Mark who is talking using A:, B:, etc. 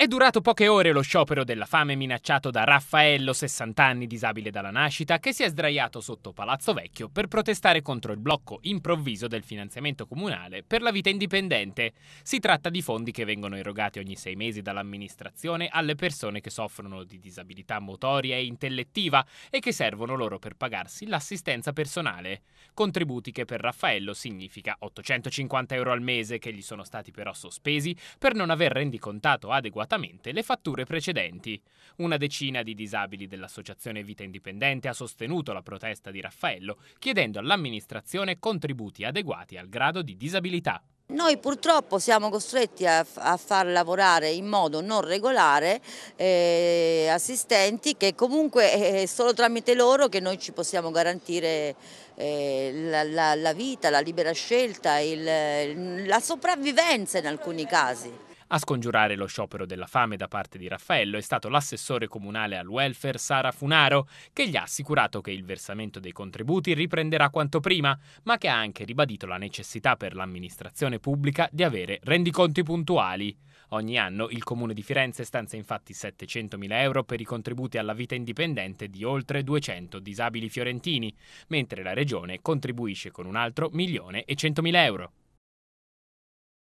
A: È durato poche ore lo sciopero della fame minacciato da Raffaello, 60 anni disabile dalla nascita, che si è sdraiato sotto Palazzo Vecchio per protestare contro il blocco improvviso del finanziamento comunale per la vita indipendente. Si tratta di fondi che vengono erogati ogni sei mesi dall'amministrazione alle persone che soffrono di disabilità motoria e intellettiva e che servono loro per pagarsi l'assistenza personale. Contributi che per Raffaello significa 850 euro al mese che gli sono stati però sospesi per non aver rendicontato adeguatamente separatamente le fatture precedenti. Una decina di disabili dell'Associazione Vita Indipendente ha sostenuto la protesta di Raffaello chiedendo all'amministrazione contributi adeguati al grado di disabilità.
B: Noi purtroppo siamo costretti a, a, far lavorare in modo non regolare eh, assistenti che comunque è eh, eh, solo tramite loro che noi ci possiamo garantire eh, la, la, la, vita, la libera scelta, il, la sopravvivenza in alcuni casi.
A: A scongiurare lo sciopero della fame da parte di Raffaello è stato l'assessore comunale al welfare Sara Funaro, che gli ha assicurato che il versamento dei contributi riprenderà quanto prima, ma che ha anche ribadito la necessità per l'amministrazione pubblica di avere rendiconti puntuali. Ogni anno il Comune di Firenze stanzia infatti 700.000 euro per i contributi alla vita indipendente di oltre 200 disabili fiorentini, mentre la Regione contribuisce con un altro 1.100.000 euro.